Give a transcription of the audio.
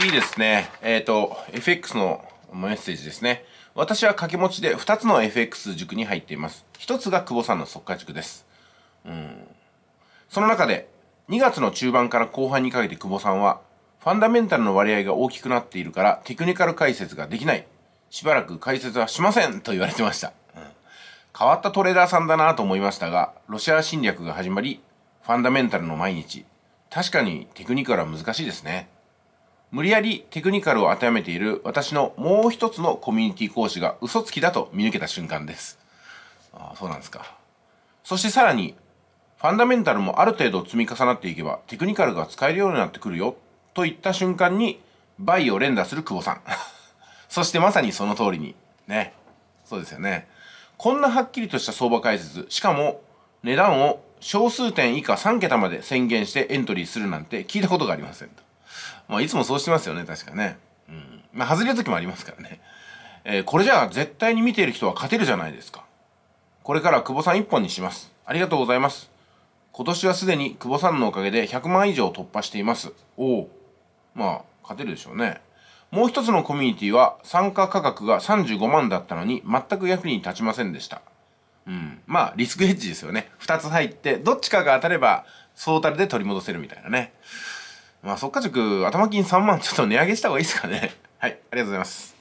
次ですね、えっ、ー、と、FX のメッセージですね。私は掛け持ちで2つの FX 塾に入っています。1つが久保さんの速化塾です。うん。その中で、2月の中盤から後半にかけて久保さんは、ファンダメンタルの割合が大きくなっているからテクニカル解説ができない。しばらく解説はしませんと言われてました。うん、変わったトレーダーさんだなと思いましたが、ロシア侵略が始まり、ファンダメンタルの毎日。確かにテクニカルは難しいですね。無理やりテクニカルを当てはめている私のもう一つのコミュニティ講師が嘘つきだと見抜けた瞬間です。ああ、そうなんですか。そしてさらに、ファンダメンタルもある程度積み重なっていけばテクニカルが使えるようになってくるよといった瞬間にバイを連打する久保さん。そしてまさにその通りに。ね。そうですよね。こんなはっきりとした相場解説、しかも値段を小数点以下3桁まで宣言してエントリーするなんて聞いたことがありません。まあ、いつもそうしてますよね確かね、うんまあ、外れる時もありますからね、えー、これじゃあ絶対に見ている人は勝てるじゃないですかこれから久保さん一本にしますありがとうございます今年はすでに久保さんのおかげで100万以上突破していますおおまあ勝てるでしょうねもう一つのコミュニティは参加価格が35万だったのに全く役に立ちませんでしたうん、まあリスクヘッジですよね2つ入ってどっちかが当たればソータルで取り戻せるみたいなねまあ、速化塾、頭金3万、ちょっと値上げした方がいいですかね。はい、ありがとうございます。